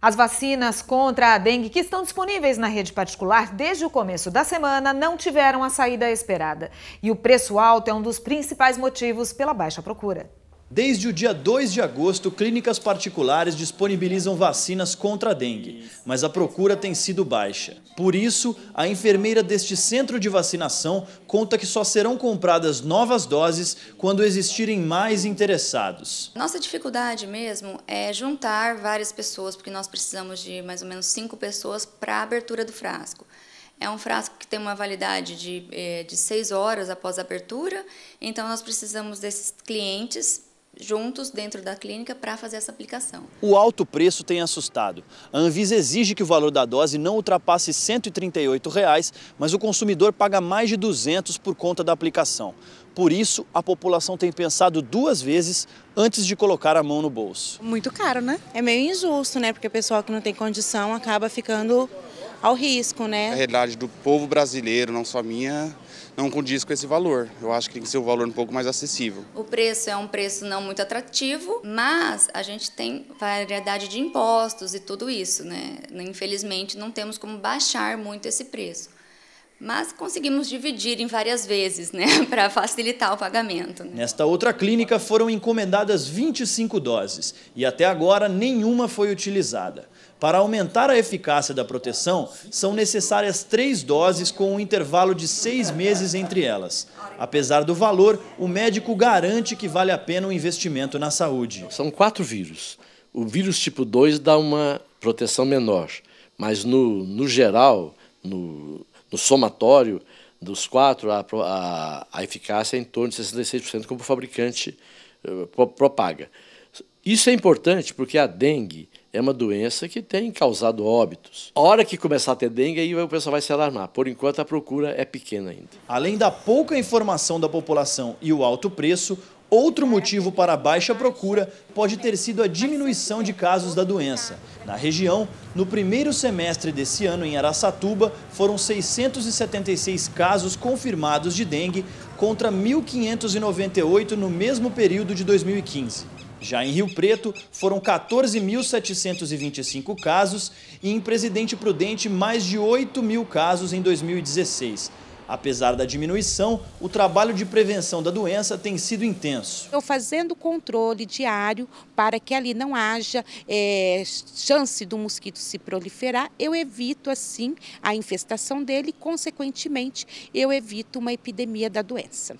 As vacinas contra a dengue que estão disponíveis na rede particular desde o começo da semana não tiveram a saída esperada. E o preço alto é um dos principais motivos pela baixa procura. Desde o dia 2 de agosto, clínicas particulares disponibilizam vacinas contra a dengue, mas a procura tem sido baixa. Por isso, a enfermeira deste centro de vacinação conta que só serão compradas novas doses quando existirem mais interessados. Nossa dificuldade mesmo é juntar várias pessoas, porque nós precisamos de mais ou menos cinco pessoas para a abertura do frasco. É um frasco que tem uma validade de, eh, de seis horas após a abertura, então nós precisamos desses clientes juntos dentro da clínica para fazer essa aplicação. O alto preço tem assustado. A Anvisa exige que o valor da dose não ultrapasse R$ 138, reais, mas o consumidor paga mais de R$ 200 por conta da aplicação. Por isso, a população tem pensado duas vezes antes de colocar a mão no bolso. Muito caro, né? É meio injusto, né? Porque o pessoal que não tem condição acaba ficando ao risco, né? A realidade do povo brasileiro, não só minha, não condiz com esse valor. Eu acho que tem que ser um valor um pouco mais acessível. O preço é um preço não muito atrativo, mas a gente tem variedade de impostos e tudo isso, né? Infelizmente, não temos como baixar muito esse preço mas conseguimos dividir em várias vezes, né, para facilitar o pagamento. Né? Nesta outra clínica foram encomendadas 25 doses e até agora nenhuma foi utilizada. Para aumentar a eficácia da proteção, são necessárias três doses com um intervalo de seis meses entre elas. Apesar do valor, o médico garante que vale a pena o um investimento na saúde. São quatro vírus. O vírus tipo 2 dá uma proteção menor, mas no, no geral, no, no somatório dos quatro, a, a, a eficácia é em torno de 66%, como o fabricante uh, propaga. Isso é importante porque a dengue é uma doença que tem causado óbitos. A hora que começar a ter dengue, aí o pessoal vai se alarmar. Por enquanto, a procura é pequena ainda. Além da pouca informação da população e o alto preço, Outro motivo para a baixa procura pode ter sido a diminuição de casos da doença. Na região, no primeiro semestre desse ano, em Araçatuba, foram 676 casos confirmados de dengue contra 1.598 no mesmo período de 2015. Já em Rio Preto, foram 14.725 casos e em Presidente Prudente, mais de 8 mil casos em 2016. Apesar da diminuição, o trabalho de prevenção da doença tem sido intenso. Estou fazendo controle diário para que ali não haja é, chance do mosquito se proliferar. Eu evito, assim, a infestação dele e, consequentemente, eu evito uma epidemia da doença.